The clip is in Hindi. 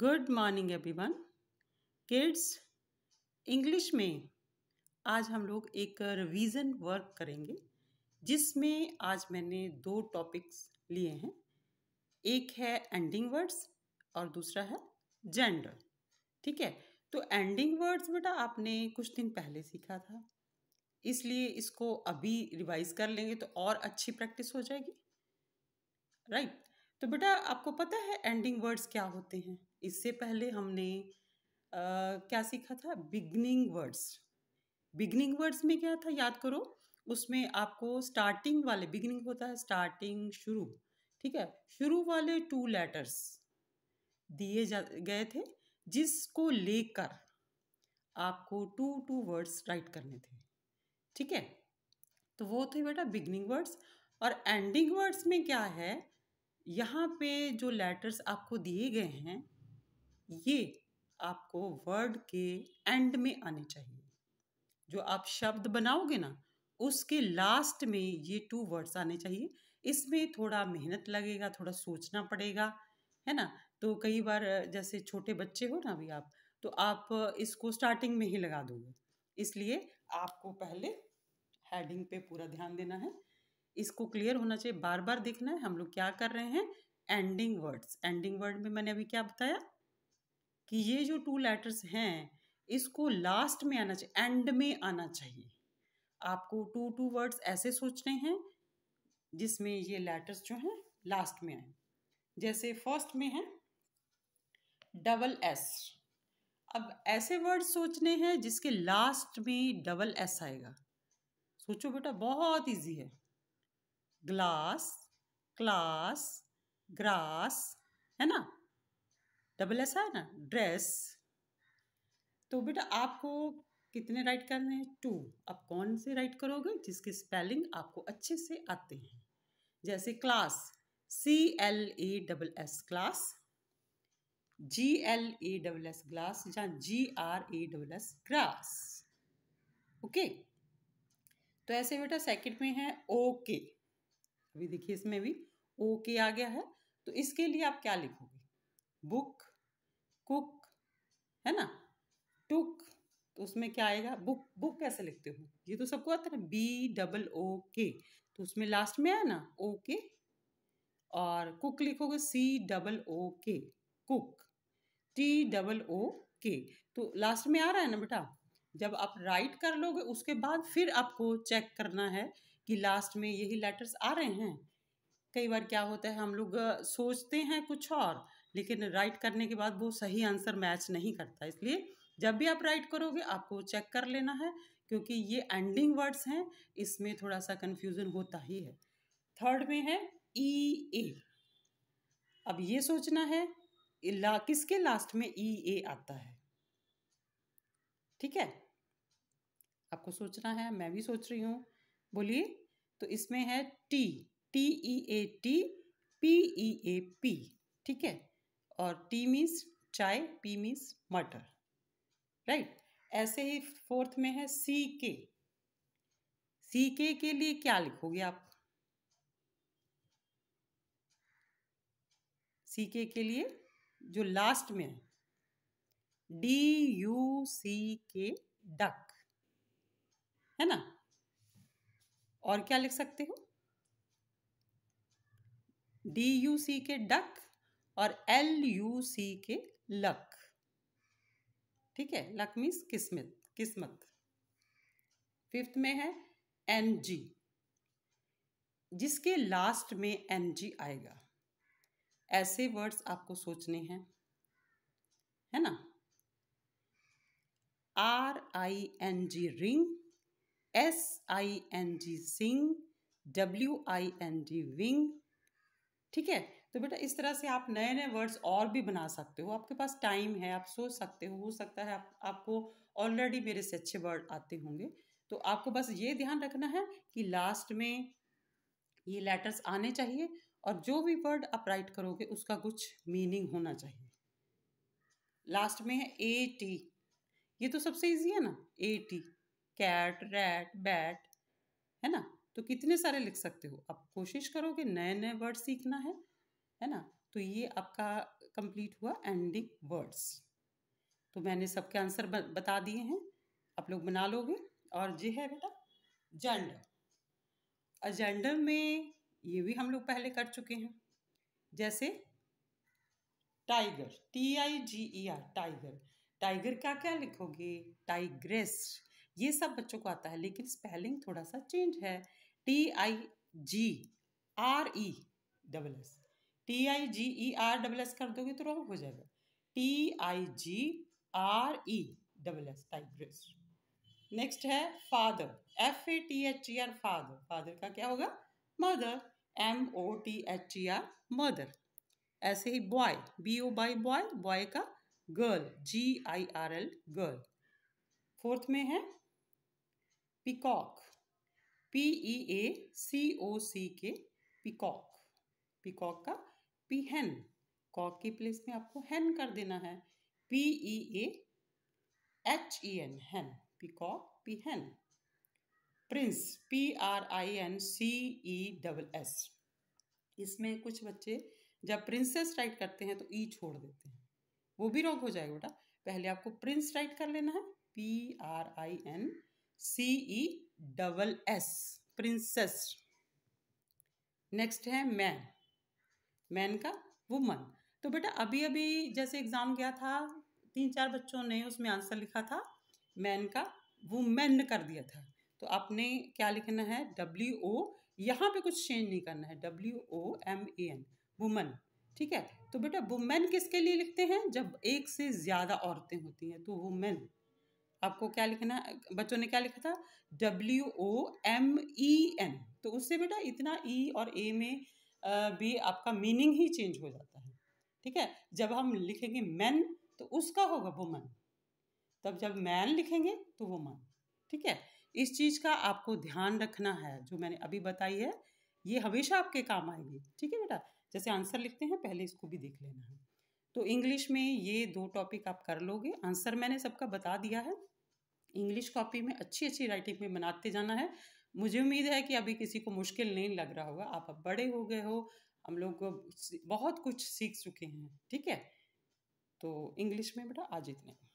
Good morning everyone kids English में आज हम लोग एक रिवीजन वर्क करेंगे जिसमें आज मैंने दो टॉपिक्स लिए हैं एक है एंडिंग वर्ड्स और दूसरा है जेंडर ठीक है तो एंडिंग वर्ड्स बेटा आपने कुछ दिन पहले सीखा था इसलिए इसको अभी रिवाइज कर लेंगे तो और अच्छी प्रैक्टिस हो जाएगी राइट right? तो बेटा आपको पता है एंडिंग वर्ड्स क्या होते हैं इससे पहले हमने आ, क्या सीखा था बिगनिंग वर्ड्स बिगनिंग वर्ड्स में क्या था याद करो उसमें आपको स्टार्टिंग वाले बिगनिंग होता है स्टार्टिंग शुरू ठीक है शुरू वाले टू लेटर्स दिए जा गए थे जिसको लेकर आपको टू टू वर्ड्स राइट करने थे ठीक है तो वो थे बेटा बिगनिंग वर्ड्स और एंडिंग वर्ड्स में क्या है यहाँ पे जो लेटर्स आपको दिए गए हैं ये आपको वर्ड के एंड में आने चाहिए जो आप शब्द बनाओगे ना उसके लास्ट में ये टू वर्ड्स आने चाहिए इसमें थोड़ा मेहनत लगेगा थोड़ा सोचना पड़ेगा है ना तो कई बार जैसे छोटे बच्चे हो ना अभी आप तो आप इसको स्टार्टिंग में ही लगा दोगे इसलिए आपको पहले हेडिंग पे पूरा ध्यान देना है इसको क्लियर होना चाहिए बार बार देखना है हम लोग क्या कर रहे हैं एंडिंग वर्ड्स एंडिंग वर्ड में मैंने अभी क्या बताया कि ये जो टू लेटर्स हैं इसको लास्ट में आना चाहिए एंड में आना चाहिए आपको टू टू वर्ड्स ऐसे सोचने हैं जिसमें ये लेटर्स जो हैं लास्ट में आए जैसे फर्स्ट में है डबल एस अब ऐसे वर्ड सोचने हैं जिसके लास्ट में डबल एस आएगा सोचो बेटा बहुत इजी है ग्लास क्लास ग्रास है ना डबल ऐसा है ना ड्रेस तो बेटा आपको कितने राइट करने हैं टू आप कौन से राइट करोगे जिसकी स्पेलिंग आपको अच्छे से आते हैं जैसे class C L A double S class G L A double S glass या G R A double S grass okay तो ऐसे बेटा सेकंड में है ओके okay. अभी देखिए इसमें भी ओ के आ गया है तो इसके लिए आप क्या लिखोगे बुक कुक है ना टुक तो उसमें क्या आएगा बुक बुक कैसे लिखते हो ये तो सबको आता है ना बी डबल ओ के तो उसमें लास्ट में आया ना ओ के और कुक लिखोगे सी डबल ओ के कुक टी डबल ओ के तो लास्ट में आ रहा है ना बेटा जब आप राइट कर लोगे उसके बाद फिर आपको चेक करना है कि लास्ट में यही लेटर्स आ रहे हैं कई बार क्या होता है हम लोग सोचते हैं कुछ और लेकिन राइट करने के बाद वो सही आंसर मैच नहीं करता इसलिए जब भी आप राइट करोगे आपको चेक कर लेना है क्योंकि ये एंडिंग वर्ड्स हैं इसमें थोड़ा सा कन्फ्यूज़न होता ही है थर्ड में है ई e ए अब ये सोचना है ला किसके लास्ट में ई e ए आता है ठीक है आपको सोचना है मैं भी सोच रही हूँ बोलिए तो इसमें है T T E A T P E A P ठीक है और टी मीन्स चाय पी मीन्स मटर राइट ऐसे ही फोर्थ में है सी के सी के के लिए क्या लिखोगे आप सी के के लिए जो लास्ट में है D you see K duck है ना और क्या लिख सकते हो D you see K duck और एल यू सी के लक ठीक है लक मीन्स किस्मत किस्मत फिफ्थ में है एन जी जिसके लास्ट में एन जी आएगा ऐसे वर्ड्स आपको सोचने हैं है ना R I N G ring S I N G sing W I N G wing ठीक है तो बेटा इस तरह से आप नए नए वर्ड्स और भी बना सकते हो आपके पास टाइम है आप सोच सकते हो हो सकता है आप, आपको ऑलरेडी मेरे से अच्छे वर्ड आते होंगे तो आपको बस ये ध्यान रखना है कि लास्ट में ये लेटर्स आने चाहिए और जो भी वर्ड आप राइट करोगे उसका कुछ मीनिंग होना चाहिए लास्ट में है ए टी ये तो सबसे इजी है ना A T cat rat bat है ना तो कितने सारे लिख सकते हो आप कोशिश करो कि नए नए वर्ड सीखना है है ना तो ये आपका कंप्लीट हुआ एंडिंग वर्ड्स तो मैंने सबके आंसर बता दिए हैं आप लोग बना लोगे और ये है बेटा जेंडर एजेंडर में ये भी हम लोग पहले कर चुके हैं जैसे tiger T I G E R tiger tiger का क्या लिखोगे टाइग्रेस्ट ये सब बच्चों को आता है लेकिन स्पेलिंग थोड़ा सा चेंज है T I G R E double S T I G E R double S कर दोगे तो रॉन्ग हो जाएगा T I G R E double S tigress next है father F A T H E R father father का क्या होगा mother M O T H E R mother ऐसे ही boy B O Y boy boy का girl G I R L girl fourth में है peacock e P E A C O C K peacock peacock का पीहन कॉक की प्लेस में आपको हैन कर देना है P E e A H E e N hen peacock peahen prince P R I N C E double S इसमें कुछ बच्चे जब प्रिंसेस राइट करते हैं तो ई छोड़ देते हैं वो भी रॉन्ग हो जाएगा बेटा पहले आपको प्रिंस राइट कर लेना है P R I N C E double S princess next है मैन मैन का वुमन तो बेटा अभी अभी जैसे एग्ज़ाम गया था तीन चार बच्चों ने उसमें आंसर लिखा था मैन का वुमेन कर दिया था तो आपने क्या लिखना है डब्ल्यू ओ यहाँ पे कुछ चेंज नहीं करना है W O M A N woman ठीक है तो बेटा वुमेन किसके लिए लिखते हैं जब एक से ज़्यादा औरतें होती हैं तो वुमेन आपको क्या लिखना बच्चों ने क्या लिखा था W O M E N तो उससे बेटा इतना ई e और ए में भी आपका मीनिंग ही चेंज हो जाता है ठीक है जब हम लिखेंगे मैन तो उसका होगा वुमन तब जब मैन लिखेंगे तो वुमन ठीक है इस चीज़ का आपको ध्यान रखना है जो मैंने अभी बताई है ये हमेशा आपके काम आएगी ठीक है बेटा जैसे आंसर लिखते हैं पहले इसको भी देख लेना है तो इंग्लिश में ये दो टॉपिक आप कर लोगे आंसर मैंने सबका बता दिया है इंग्लिश कॉपी में अच्छी अच्छी राइटिंग में बनाते जाना है मुझे उम्मीद है कि अभी किसी को मुश्किल नहीं लग रहा होगा आप अब बड़े हो गए हो हम लोग बहुत कुछ सीख चुके हैं ठीक है तो इंग्लिश में बेटा आज इतने